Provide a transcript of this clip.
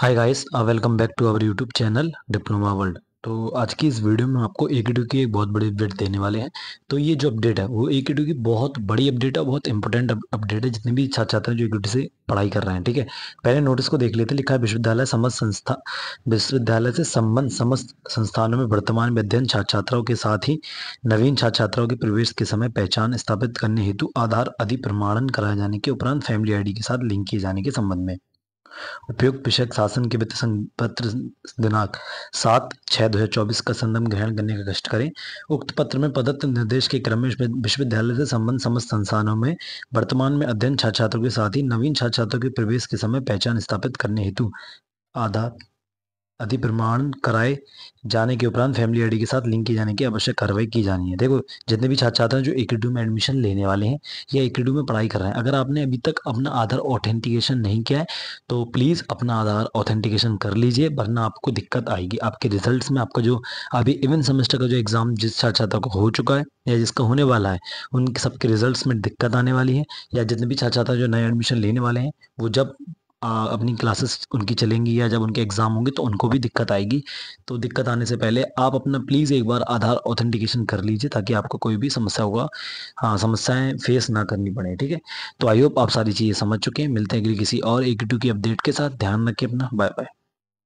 hi guys welcome back to our YouTube channel diploma world तो आज की इस वीडियो में आपको ए की एक बहुत बड़ी अपडेट देने वाले हैं तो ये जो अपडेट है वो ए की बहुत बड़ी अपडेट है बहुत इंपॉर्टेंट अपडेट है जितने भी छात्र छात्र जो ए से पढ़ाई कर रहे हैं ठीक है पहले नोटिस को देख लेते लिखा है विश्वविद्यालय समस्त संस्था विश्वविद्यालय से संबंध समस्त संस्थानों में वर्तमान में अध्ययन छात्र छात्राओं के साथ ही नवीन छात्र छात्राओं के प्रवेश के समय पहचान स्थापित करने हेतु आधार अधिप्रमाणन कराए जाने के उपरांत फैमिली आई के साथ लिंक किए जाने के संबंध में उपयुक्त विषयक शासन के वित्त पत्र दिनांक सात छः दो हज़ार चौबीस का संदर्भ ग्रहण करने का कष्ट करें उक्त पत्र में पदत्त निर्देश के क्रम में विश्वविद्यालय से संबंध समस्त संस्थानों में वर्तमान में अध्ययन छात्र छात्रों के साथ ही नवीन छात्र छात्रों के प्रवेश के समय पहचान स्थापित करने हेतु आधार अधिप्रमाण कराए जाने के उपरांत फैमिली आईडी के साथ लिंक किए जाने की आवश्यक कार्रवाई की जानी है देखो जितने भी छात्र छात्रा जो एकेडू में एडमिशन लेने वाले हैं या एकेडू में पढ़ाई कर रहे हैं अगर आपने अभी तक अपना आधार ऑथेंटिकेशन नहीं किया है तो प्लीज़ अपना आधार ऑथेंटिकेशन कर लीजिए वरना आपको दिक्कत आएगी आपके रिजल्ट में आपका जो अभी इवन सेमेस्टर का जो एग्ज़ाम जिस छात्र छात्रा को हो चुका है या जिसका होने वाला है उनके सबके रिजल्ट में दिक्कत आने वाली है या जितने भी छात्र छात्रा जो नए एडमिशन लेने वाले हैं वो जब आ, अपनी क्लासेस उनकी चलेंगी या जब उनके एग्ज़ाम होंगे तो उनको भी दिक्कत आएगी तो दिक्कत आने से पहले आप अपना प्लीज़ एक बार आधार ऑथेंटिकेशन कर लीजिए ताकि आपको कोई भी समस्या होगा हाँ समस्याएँ फेस ना करनी पड़े ठीक है तो आई होप आप सारी चीज़ें समझ चुके हैं मिलते हैं अगली किसी और एक की अपडेट के साथ ध्यान रखें अपना बाय बाय